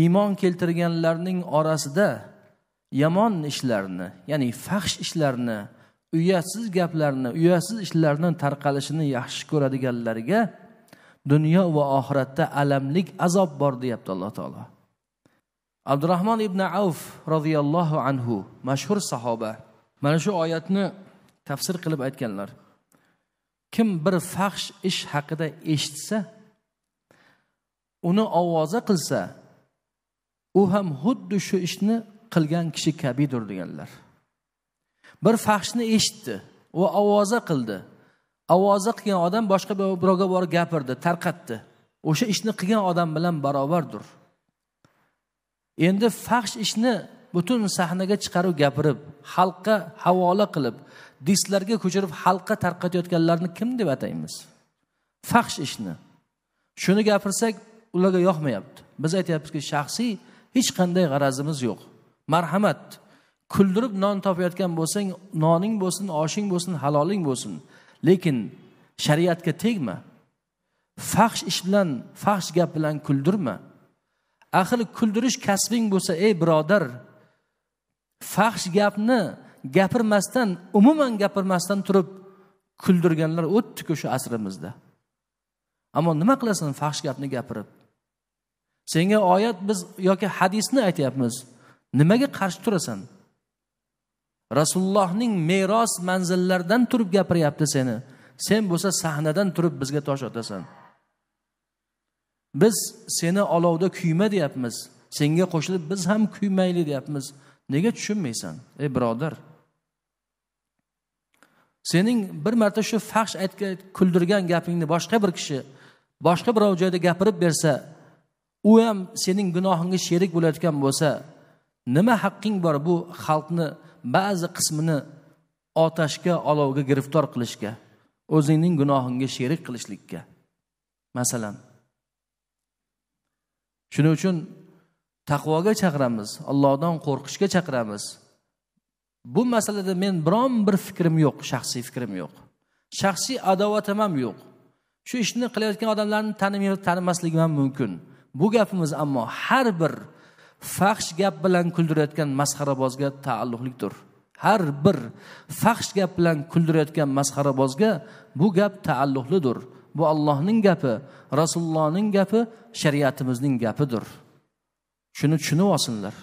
iymon keltirganlarning orasida yomon ishlarni ya'ni fahsh ishlarni uyatsiz gaplarni uyatsiz ishlarni tarqalishini yaxshi ko'radiganlarga dunyo va oxiratda alamlik azob bor deyapti alloh taolo abdurahmon ibn avf roziyallohu anhu mashhur sahoba mana shu oyatni tafsir qilib aytganlar kim bir fahsh ish haqida eshitsa uni ovoza qilsa u ham xuddi shu ishni qilgan kishi kabidir deganlar bir fahshni eshitdi va ovoza qildi ovoza qilgan odam boshqa birovga borib gapirdi tarqatdi o'sha ishni qilgan odam bilan barobardir endi fahsh ishni butun sahnaga chiqarib gapirib xalqqa havola qilib disklarga ko'chirib xalqqa tarqatayotganlarni kim deb ataymiz fahsh ishni shuni gapirsak ularga yoqmayapti biz aytyapmizki shaxsiy hech qanday g'arazimiz yo'q marhamat kuldirib non topayotgan bo'lsang noning bo'lsin oshing bo'lsin haloling bo'lsin lekin shariatga tegma faxsh ish bilan faxsh gap bilan kuldirma axir kuldirish kasbing bo'lsa ey birodar faxsh gapni gapirmasdan umuman gapirmasdan turib kuldirganlar o'tdiku shu asrimizda ammo nima qilasan faxsh gapni gapirib senga oyat biz yoki hadisni aytyapmiz nimaga qarshi turasan rasulullohning meros manzillaridan turib gapiryapti seni sen bo'lsa sahnadan turib bizga tosh otasan biz seni olovda kuyma deyapmiz senga qo'shilib biz ham kuymayli deyapmiz nega tushunmaysan ey birodar sening bir marta shu fahsh aytgan kuldirgan gapingni boshqa bir kishi boshqa birov joyda gapirib bersa u ham sening gunohingga sherik bo'layotgan bo'lsa nima haqqing bor bu xalqni ba'zi qismini otashga olovga giriftor qilishga o'zingning gunohingga sherik qilishlikka masalan shuning uchun taqvoga chaqiramiz allohdan qo'rqishga chaqiramiz bu masalada men biron bir fikrim yo'q shaxsiy fikrim yo'q shaxsiy adovatim ham yo'q shu ishni qilayotgan odamlarni tanimay tanimasligim ham mumkin bu gapimiz ammo har bir faxsh gap bilan kuldirayotgan masxarabozga taalluqlidir har bir faxsh gap bilan kuldirayotgan masxarabozga bu gap taalluqlidir bu allohning gapi rasulullohning gapi shariatimizning gapidir shuni tushunib olsinlar